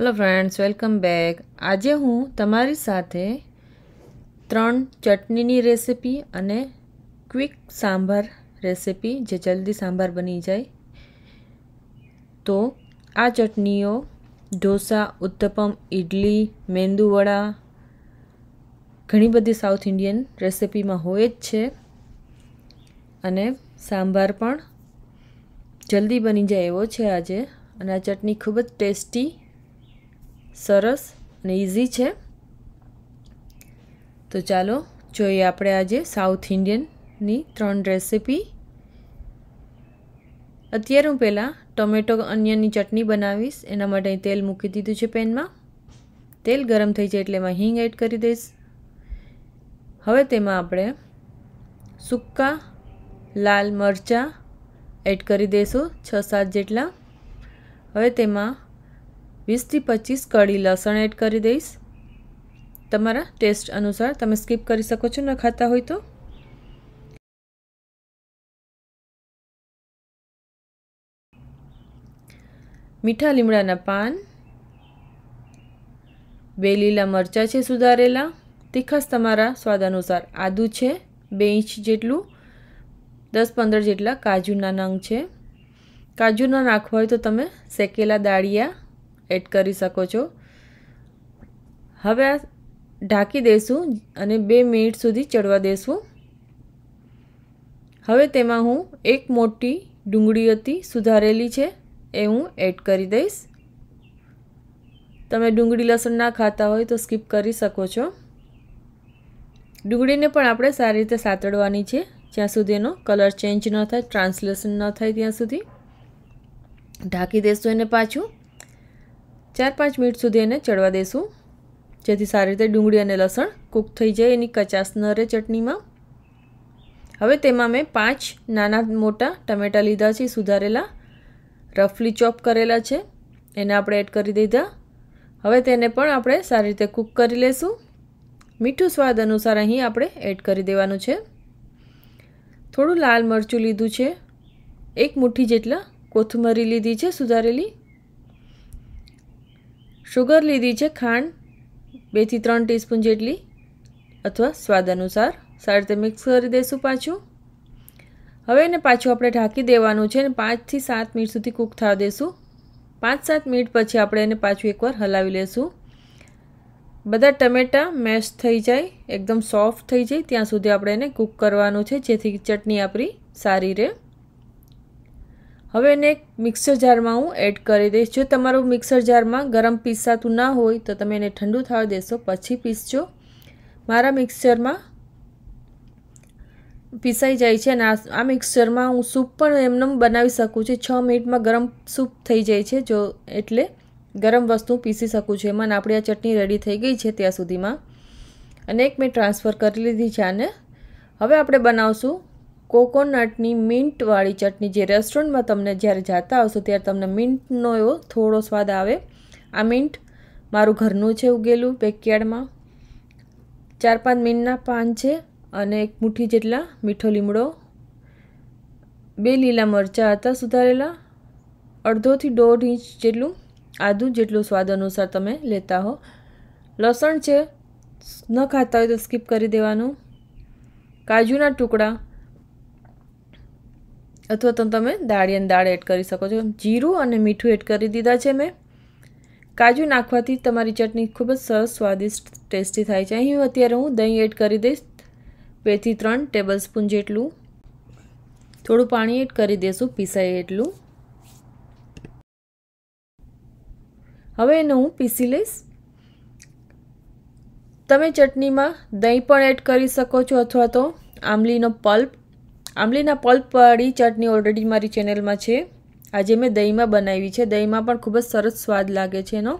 hello friends welcome back આજે હું તમારી સાથે ત્રણ ચટણીની રેસીપી અને ક્વિક સાંભાર રેસિપી જે જલ્દી સાંભાર બની જાય તો આ ચટણીઓ ઢોસા ઉત્તપમ ઇડલી મેંદુવડા ઘણી બધી સાઉથ ઇન્ડિયન રેસિપીમાં હોય જ છે અને સાંભાર પણ જલ્દી બની જાય એવો છે આજે અને આ ચટણી ખૂબ જ ટેસ્ટી સરસ અને ઇઝી છે તો ચાલો જોઈએ આપણે આજે સાઉથ ઇન્ડિયનની ત્રણ રેસીપી અત્યારે હું પહેલાં ટોમેટો અનિયનની ચટણી બનાવીશ એના માટે તેલ મૂકી દીધું છે પેનમાં તેલ ગરમ થઈ જાય એટલે એમાં હિંગ એડ કરી દઈશ હવે તેમાં આપણે સૂકા લાલ મરચાં એડ કરી દઈશું છ સાત જેટલા હવે તેમાં વીસથી પચીસ કડી લસણ એડ કરી દઈશ તમારા ટેસ્ટ અનુસાર તમે સ્કીપ કરી શકો છો ન ખાતા હોય તો મીઠા લીમડાના પાન બે લીલા મરચાં છે સુધારેલા તીખાસ તમારા સ્વાદ અનુસાર આદુ છે બે ઇંચ જેટલું દસ પંદર જેટલા કાજુના નંગ છે કાજુના નાખવા હોય તો તમે શેકેલા દાળિયા એડ કરી શકો છો હવે આ ઢાંકી દઈશું અને બે મિનિટ સુધી ચડવા દઈશું હવે તેમાં હું એક મોટી ડુંગળી હતી સુધારેલી છે એ હું એડ કરી દઈશ તમે ડુંગળી લસણ ના ખાતા હોય તો સ્કીપ કરી શકો છો ડુંગળીને પણ આપણે સારી રીતે સાતડવાની છે જ્યાં સુધી એનો કલર ચેન્જ ન થાય ટ્રાન્સલેશન ન થાય ત્યાં સુધી ઢાંકી દઈશું એને પાછું ચાર પાંચ મિનિટ સુધી એને ચડવા દઈશું જેથી સારી રીતે ડુંગળી અને લસણ કૂક થઈ જાય એની કચાસ ન રહે ચટણીમાં હવે તેમાં મેં પાંચ નાના મોટા ટમેટાં લીધા છે સુધારેલા રફલી ચોપ કરેલા છે એને આપણે એડ કરી દીધા હવે તેને પણ આપણે સારી રીતે કૂક કરી લઈશું મીઠું સ્વાદ અનુસાર અહીં આપણે એડ કરી દેવાનું છે થોડું લાલ મરચું લીધું છે એક મુઠ્ઠી જેટલા કોથમરી લીધી છે સુધારેલી શુગર લીધી છે ખાંડ બેથી ત્રણ ટીસ્પૂન જેટલી અથવા સ્વાદ અનુસાર સારી રીતે મિક્સ કરી દઈશું પાછું હવે એને પાછું આપણે ઢાંકી દેવાનું છે અને પાંચથી સાત મિનિટ સુધી કૂક થવા દઈશું પાંચ સાત મિનિટ પછી આપણે એને પાછું એકવાર હલાવી લેશું બધા ટમેટાં મેશ થઈ જાય એકદમ સોફ્ટ થઈ જાય ત્યાં સુધી આપણે એને કૂક કરવાનું છે જેથી ચટણી આપણી સારી રહે હવે એને એક મિક્સર જારમાં હું એડ કરી દઈશ જો તમારું મિક્સર જારમાં ગરમ પીસાતું ના હોય તો તમે એને ઠંડુ થવા દેશો પછી પીસજો મારા મિક્સરમાં પીસાઈ જાય છે અને આ મિક્સરમાં હું સૂપ પણ એમને બનાવી શકું છું છ મિનિટમાં ગરમ સૂપ થઈ જાય છે જો એટલે ગરમ વસ્તુ પીસી શકું છું એમાં આપણી આ ચટણી રેડી થઈ ગઈ છે ત્યાં સુધીમાં અને એક મેં ટ્રાન્સફર કરી લીધી છે આને હવે આપણે બનાવશું કોકોનટની મિન્ટવાળી ચટણી જે રેસ્ટોરન્ટમાં તમને જ્યારે જતા આવશો ત્યારે તમને મિન્ટનો એવો થોડો સ્વાદ આવે આ મિન્ટ મારું ઘરનું છે ઉગેલું પેકયાર્ડમાં ચાર પાંચ મિન્ટના પાન છે અને એક મુઠ્ઠી જેટલા મીઠો લીમડો બે લીલા મરચાં હતા સુધારેલા અડધોથી દોઢ ઇંચ જેટલું આદું જેટલું સ્વાદ અનુસાર તમે લેતા હો લસણ છે ન ખાતા હોય તો સ્કીપ કરી દેવાનું કાજુના ટુકડા અથવા તો તમે દાળી અને દાળ એડ કરી શકો છો જીરું અને મીઠું એડ કરી દીધા છે મેં કાજુ નાખવાથી તમારી ચટણી ખૂબ જ સરસ સ્વાદિષ્ટ ટેસ્ટી થાય છે અહીં અત્યારે હું દહીં એડ કરી દઈશ બેથી ત્રણ ટેબલ સ્પૂન જેટલું થોડું પાણી એડ કરી દઈશું પીસાય એટલું હવે એને હું પીસી લઈશ તમે ચટણીમાં દહીં પણ એડ કરી શકો છો અથવા તો આંબલીનો પલ્પ આંબલીના પલ્પવાળી ચટણી ઓલરેડી મારી ચેનલમાં છે આજે મેં દહીંમાં બનાવી છે દહીંમાં પણ ખૂબ જ સરસ સ્વાદ લાગે છે એનો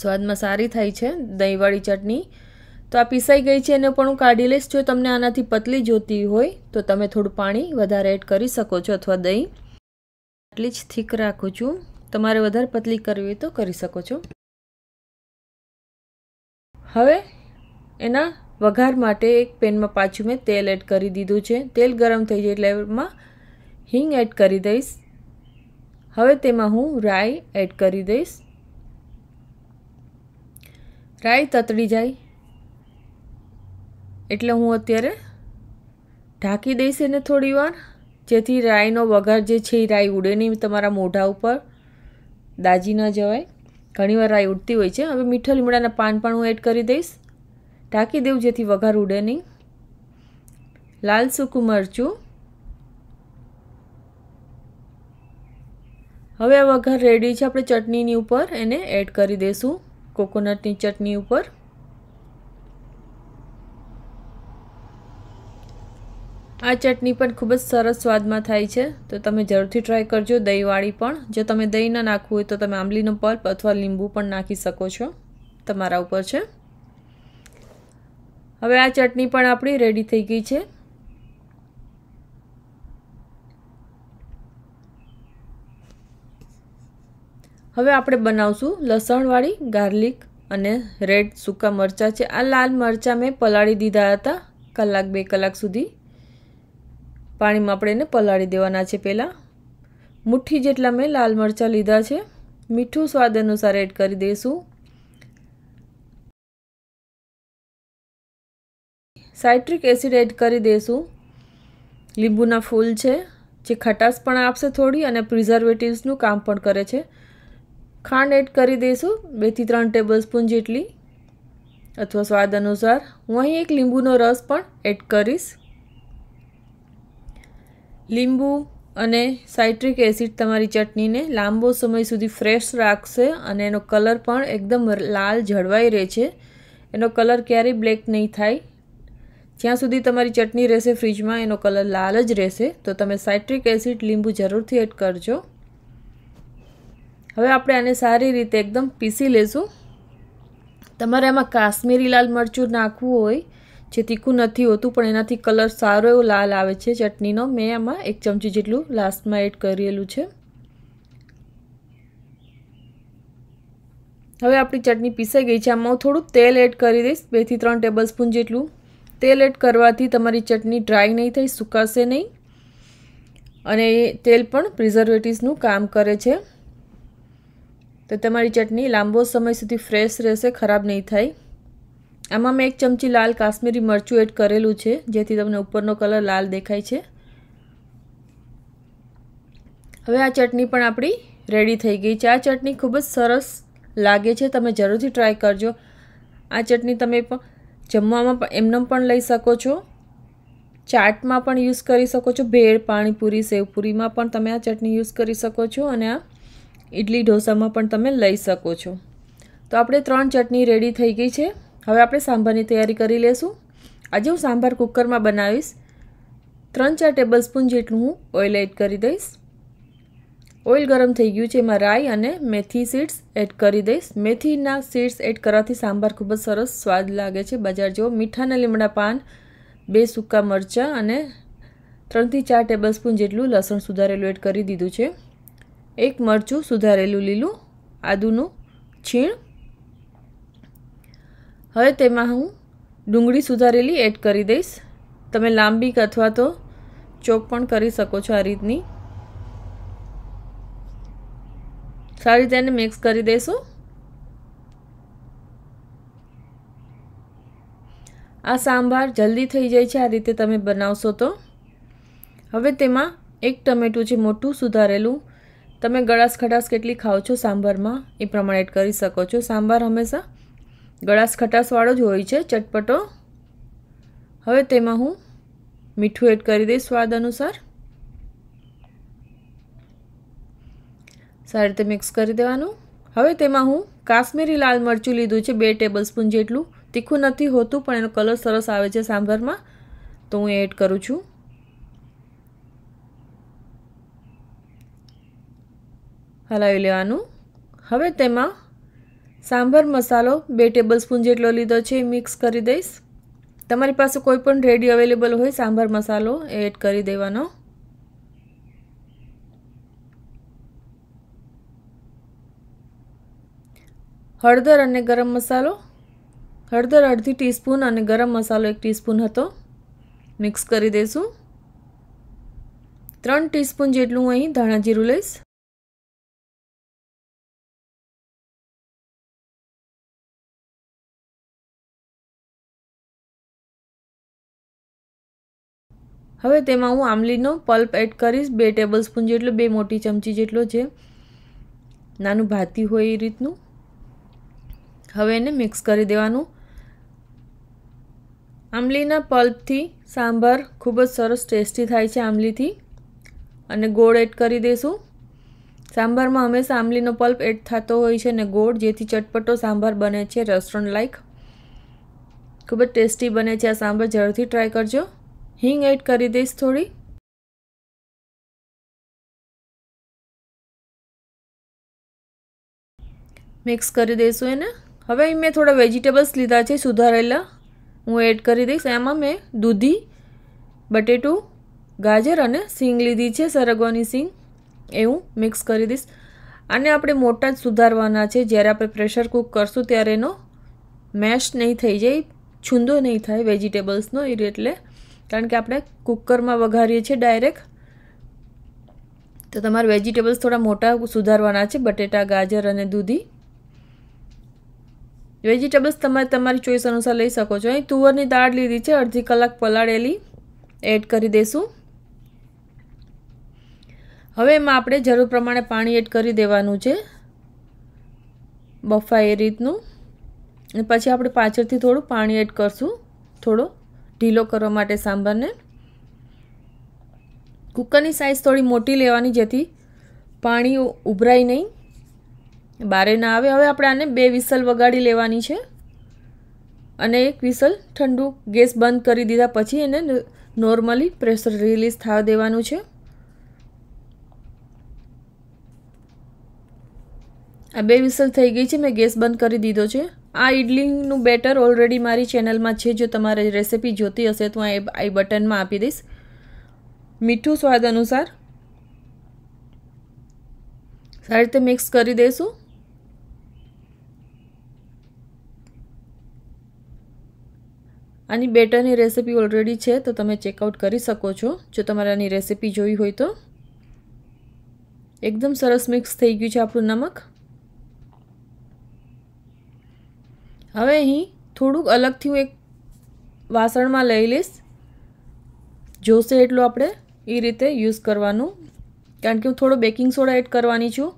સ્વાદમાં સારી થાય છે દહીંવાળી ચટણી તો આ પીસાઈ ગઈ છે એને પણ હું કાઢી લઈશ જો તમને આનાથી પતલી જોતી હોય તો તમે થોડું પાણી વધારે એડ કરી શકો છો અથવા દહીં આટલી જ થીક રાખું છું તમારે વધારે પતલી કરવી હોય તો કરી શકો છો હવે એના વઘાર માટે એક પેનમાં પાછું મેં તેલ એડ કરી દીધું છે તેલ ગરમ થઈ જાય એટલેમાં હિંગ એડ કરી દઈશ હવે તેમાં હું રાઈ એડ કરી દઈશ રાઈ તતડી જાય એટલે હું અત્યારે ઢાંકી દઈશ એને થોડીવાર જેથી રાઈનો વઘાર જે છે એ રાઈ ઉડે નહીં તમારા મોઢા ઉપર દાજી ન જવાય ઘણીવાર રાઈ ઉડતી હોય છે હવે મીઠા લીમડાના પાન પણ હું એડ કરી દઈશ ઢાંકી દેવું જેથી વઘાર ઉડે નહીં લાલ સૂકું મરચું હવે આ વઘાર રેડી છે આપણે ચટણીની ઉપર એને એડ કરી દઈશું કોકોનટની ચટણી ઉપર આ ચટણી પણ ખૂબ જ સરસ સ્વાદમાં થાય છે તો તમે જરૂરથી ટ્રાય કરજો દહીંવાળી પણ જો તમે દહીં ના નાખવું હોય તો તમે આંબલીનો પલ્પ અથવા લીંબુ પણ નાખી શકો છો તમારા ઉપર છે હવે આ ચટણી પણ આપણી રેડી થઈ ગઈ છે હવે આપણે બનાવશું લસણવાળી ગાર્લિક અને રેડ સૂકા મરચાં છે આ લાલ મરચાં મેં પલાળી દીધા હતા કલાક બે કલાક સુધી પાણીમાં આપણે એને પલાળી દેવાના છે પહેલાં મુઠ્ઠી જેટલા મેં લાલ મરચાં લીધા છે મીઠું સ્વાદ અનુસાર એડ કરી દઈશું સાઇટ્રિક એસિડ એડ કરી દઈશું લીંબુના ફૂલ છે જે ખટાશ પણ આપશે થોડી અને પ્રિઝર્વેટિવ્સનું કામ પણ કરે છે ખાંડ એડ કરી દઈશું બેથી ત્રણ ટેબલ સ્પૂન જેટલી અથવા સ્વાદ અનુસાર હું અહીં એક લીંબુનો રસ પણ એડ કરીશ લીંબુ અને સાઇટ્રિક એસિડ તમારી ચટણીને લાંબો સમય સુધી ફ્રેશ રાખશે અને એનો કલર પણ એકદમ લાલ જળવાઈ રહે છે એનો કલર ક્યારેય બ્લેક નહીં થાય જ્યાં સુધી તમારી ચટણી રહેશે ફ્રીજમાં એનો કલર લાલ જ રહેશે તો તમે સાઇટ્રિક એસિડ લીંબુ જરૂરથી એડ કરજો હવે આપણે આને સારી રીતે એકદમ પીસી લેશું તમારે એમાં કાશ્મીરી લાલ મરચું નાખવું હોય જે તીખું નથી હોતું પણ એનાથી કલર સારો એવો લાલ આવે છે ચટણીનો મેં એમાં એક ચમચી જેટલું લાસ્ટમાં એડ કરેલું છે હવે આપણી ચટણી પીસાઈ ગઈ છે આમાં હું થોડું તેલ એડ કરી દઈશ બેથી ત્રણ ટેબલ સ્પૂન જેટલું તેલ એડ કરવાથી તમારી ચટણી ડ્રાય નહીં થઈ સુકાશે નહીં અને તેલ પણ પ્રિઝર્વેટિવ્સનું કામ કરે છે તો તમારી ચટણી લાંબો સમય સુધી ફ્રેશ રહેશે ખરાબ નહીં થાય આમાં મેં એક ચમચી લાલ કાશ્મીરી મરચું એડ કરેલું છે જેથી તમને ઉપરનો કલર લાલ દેખાય છે હવે આ ચટણી પણ આપણી રેડી થઈ ગઈ છે આ ચટણી ખૂબ જ સરસ લાગે છે તમે જરૂરથી ટ્રાય કરજો આ ચટણી તમે પણ જમવામાં પણ એમને પણ લઈ શકો છો ચાટમાં પણ યુઝ કરી શકો છો ભેળ પાણીપુરી સેવપુરીમાં પણ તમે આ ચટણી યુઝ કરી શકો છો અને આ ઇડલી ઢોસામાં પણ તમે લઈ શકો છો તો આપણે ત્રણ ચટણી રેડી થઈ ગઈ છે હવે આપણે સાંભારની તૈયારી કરી લેશું આજે હું સાંભાર કુકરમાં બનાવીશ ત્રણ ચાર ટેબલ સ્પૂન જેટલું હું ઓઇલ એડ કરી દઈશ ઓઇલ ગરમ થઈ ગયું છે એમાં રાઈ અને મેથી સીડ્સ એડ કરી દઈશ મેથીના સીડ્સ એડ કરવાથી સાંભાર ખૂબ જ સરસ સ્વાદ લાગે છે બજાર જેવો મીઠાના લીમડા પાન બે સૂકા મરચાં અને ત્રણથી ચાર ટેબલસ્પૂન જેટલું લસણ સુધારેલું એડ કરી દીધું છે એક મરચું સુધારેલું લીલું આદુનું છીણ હવે તેમાં હું ડુંગળી સુધારેલી એડ કરી દઈશ તમે લાંબી અથવા તો ચોક પણ કરી શકો છો આ રીતની સારી રીતે એને મિક્સ કરી દઈશું આ સાંભાર જલ્દી થઈ જાય છે આ રીતે તમે બનાવશો તો હવે તેમાં એક ટમેટું છે મોટું સુધારેલું તમે ગળાસ ખટાશ કેટલી ખાઓ છો સાંભારમાં એ પ્રમાણે એડ કરી શકો છો સાંભાર હંમેશા ગળાસ ખટાશવાળો જ હોય છે ચટપટો હવે તેમાં હું મીઠું એડ કરી દઈશ સ્વાદ અનુસાર સારી રીતે મિક્સ કરી દેવાનું હવે તેમાં હું કાશ્મીરી લાલ મરચું લીધું છે બે ટેબલ સ્પૂન જેટલું તીખું નથી હોતું પણ એનો કલર સરસ આવે છે સાંભરમાં તો હું એડ કરું છું હલાવી લેવાનું હવે તેમાં સાંભાર મસાલો બે ટેબલ સ્પૂન જેટલો લીધો છે એ મિક્સ કરી દઈશ તમારી પાસે કોઈ પણ રેડી અવેલેબલ હોય સાંભર મસાલો એડ કરી દેવાનો હળદર અને ગરમ મસાલો હળદર અડધી ટીસ્પૂન અને ગરમ મસાલો એક ટીસ્પૂન હતો મિક્સ કરી દઈશું ત્રણ ટીસ્પૂન જેટલું હું અહીં ધાણા જીરું લઈશ હવે તેમાં હું આમલીનો પલ્પ એડ કરીશ બે ટેબલ સ્પૂન જેટલો બે મોટી ચમચી જેટલો જે નાનું ભાતી હોય એ રીતનું હવે એને મિક્સ કરી દેવાનું આંબલીના પલ્પથી સાંભાર ખૂબ જ સરસ ટેસ્ટી થાય છે આંબલીથી અને ગોળ એડ કરી દઈશું સાંભારમાં હંમેશા આંબલીનો પલ્પ એડ થતો હોય છે અને ગોળ જેથી ચટપટો સાંભાર બને છે રેસ્ટોરન્ટ લાઈક ખૂબ જ ટેસ્ટી બને છે આ સાંભાર જરૂરથી ટ્રાય કરજો હિંગ એડ કરી દઈશ થોડી મિક્સ કરી દઈશું એને હવે મેં થોડા વેજીટેબલ્સ લીધા છે સુધારેલા હું એડ કરી દઈશ એમાં મેં દૂધી બટેટું ગાજર અને સિંગ લીધી છે સરગવાની સિંગ એવું મિક્સ કરી દઈશ આને આપણે મોટા જ સુધારવાના છે જ્યારે આપણે પ્રેશર કૂક કરશું ત્યારે એનો મેશ નહીં થઈ જાય છૂંદો નહીં થાય વેજીટેબલ્સનો એ એટલે કારણ કે આપણે કુકરમાં વઘારીએ છીએ ડાયરેક્ટ તો તમારે વેજીટેબલ્સ થોડા મોટા સુધારવાના છે બટેટા ગાજર અને દૂધી વેજીટેબલ્સ તમે તમારી ચોઈસ અનુસાર લઈ શકો છો અહીં તુવરની દાળ લીધી છે અડધી કલાક પલાળેલી એડ કરી દઈશું હવે એમાં આપણે જરૂર પ્રમાણે પાણી એડ કરી દેવાનું છે બફાય એ રીતનું અને પછી આપણે પાછળથી થોડું પાણી એડ કરશું થોડો ઢીલો કરવા માટે સાંભારને કુકરની સાઇઝ થોડી મોટી લેવાની જેથી પાણી ઉભરાય નહીં બારે ના આવે હવે આપણે આને બે વિસલ વગાડી લેવાની છે અને એક વિસલ ઠંડુ ગેસ બંધ કરી દીધા પછી એને નોર્મલી પ્રેશર રિલીઝ થવા દેવાનું છે આ બે વિસલ થઈ ગઈ છે મેં ગેસ બંધ કરી દીધો છે આ ઇડલીનું બેટર ઓલરેડી મારી ચેનલમાં છે જો તમારે રેસીપી જોતી હશે તો હું આ બટનમાં આપી દઈશ મીઠું સ્વાદ અનુસાર સારી રીતે મિક્સ કરી દઈશું આની બેટરની રેસીપી ઓલરેડી છે તો તમે ચેકઆઉટ કરી શકો છો જો તમારે આની રેસીપી જોઈ હોય તો એકદમ સરસ મિક્સ થઈ ગયું છે આપણું નમક હવે અહીં થોડુંક અલગથી હું એક વાસણમાં લઈ લઈશ જોશે એટલું આપણે એ રીતે યુઝ કરવાનું કારણ કે હું થોડો બેકિંગ સોડા એડ કરવાની છું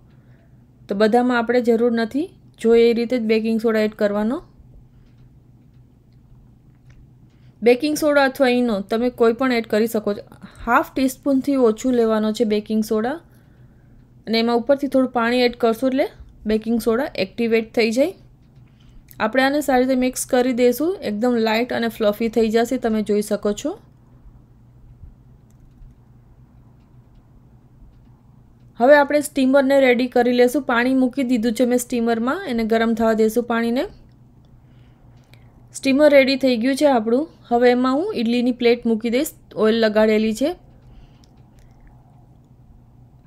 તો બધામાં આપણે જરૂર નથી જો એ રીતે જ બેકિંગ સોડા એડ કરવાનો બેકિંગ સોડા અથવા ઈનો તમે કોઈ પણ એડ કરી શકો છો હાફ ટીસ્પૂનથી ઓછું લેવાનો છે બેકિંગ સોડા અને એમાં ઉપરથી થોડું પાણી એડ કરશું એટલે બેકિંગ સોડા એક્ટિવેટ થઈ જાય આપણે આને સારી રીતે મિક્સ કરી દઈશું એકદમ લાઇટ અને ફ્લફી થઈ જશે તમે જોઈ શકો છો હવે આપણે સ્ટીમરને રેડી કરી લેશું પાણી મૂકી દીધું છે મેં સ્ટીમરમાં એને ગરમ થવા દઈશું પાણીને સ્ટીમર રેડી થઈ ગયું છે આપણું હવે એમાં હું ઇડલીની પ્લેટ મૂકી દઈશ ઓઇલ લગાડેલી છે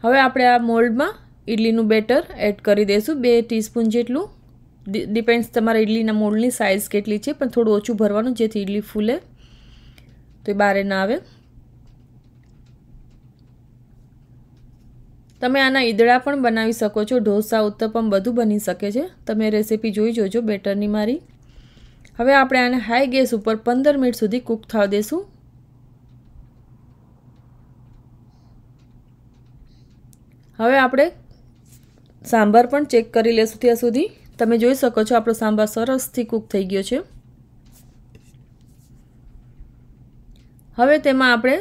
હવે આપણે આ મોલ્ડમાં ઇડલીનું બેટર એડ કરી દઈશું બે ટીસ્પૂન જેટલું ડિપેન્ડ્સ તમારા ઇડલીના મોલ્ડની સાઇઝ કેટલી છે પણ થોડું ઓછું ભરવાનું જેથી ઇડલી ફૂલે તો એ બારે ના આવે તમે આના ઈદળા પણ બનાવી શકો છો ઢોસા ઉત્તપમ બધું બની શકે છે તમે રેસીપી જોઈ જોજો બેટરની મારી હવે આપણે આને હાઈ ગેસ ઉપર પંદર મિનિટ સુધી કૂક થવા દેશું હવે આપણે સાંભાર પણ ચેક કરી લેશું ત્યાં સુધી તમે જોઈ શકો છો આપણો સાંભાર સરસથી કૂક થઈ ગયો છે હવે તેમાં આપણે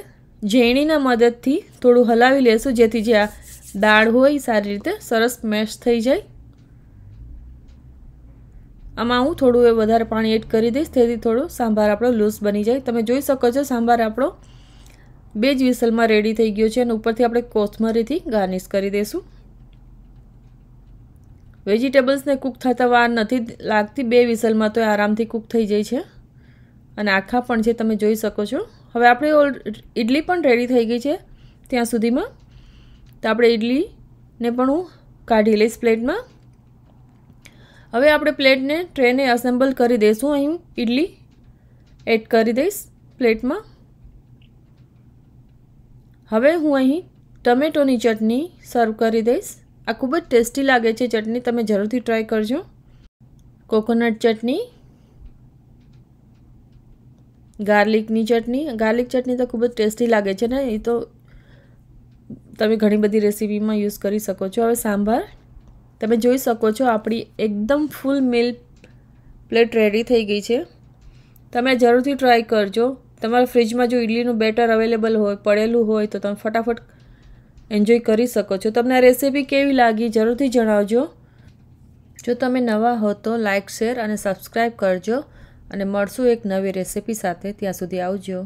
ઝેણીના મદદથી થોડું હલાવી લેશું જેથી જે આ દાળ હોય સારી રીતે સરસ મેશ થઈ જાય આમાં હું થોડું એ વધારે પાણી એડ કરી દઈશ તેથી થોડું સાંભાર આપણો લૂઝ બની જાય તમે જોઈ શકો છો સાંભાર આપણો બે જ વિસલમાં રેડી થઈ ગયો છે અને ઉપરથી આપણે કોથમરીથી ગાર્નિશ કરી દઈશું વેજીટેબલ્સને કૂક થતાં વાર નથી લાગતી બે વિસલમાં તો આરામથી કૂક થઈ જાય છે અને આખા પણ છે તમે જોઈ શકો છો હવે આપણે ઇડલી પણ રેડી થઈ ગઈ છે ત્યાં સુધીમાં તો આપણે ઇડલીને પણ હું કાઢી લઈશ પ્લેટમાં હવે આપણે પ્લેટને ટ્રેને એસેમ્બલ કરી દઈશું અહીં ઇડલી એડ કરી દઈશ પ્લેટમાં હવે હું અહીં ટમેટોની ચટણી સર્વ કરી દઈશ આ ખૂબ જ ટેસ્ટી લાગે છે ચટણી તમે જરૂરથી ટ્રાય કરજો કોકોનટ ચટણી ગાર્લિકની ચટણી ગાર્લિક ચટણી તો ખૂબ જ ટેસ્ટી લાગે છે ને એ તો તમે ઘણી બધી રેસીપીમાં યુઝ કરી શકો છો હવે સાંભાર તમે જોઈ શકો છો આપણી એકદમ ફૂલ મિલ પ્લેટ રેડી થઈ ગઈ છે તમે જરૂરથી ટ્રાય કરજો તમારા ફ્રિજમાં જો ઇડલીનું બેટર અવેલેબલ હોય પડેલું હોય તો તમે ફટાફટ એન્જોય કરી શકો છો તમને રેસીપી કેવી લાગી જરૂરથી જણાવજો જો તમે નવા હો તો લાઇક શેર અને સબસ્ક્રાઈબ કરજો અને મળશું એક નવી રેસીપી સાથે ત્યાં સુધી આવજો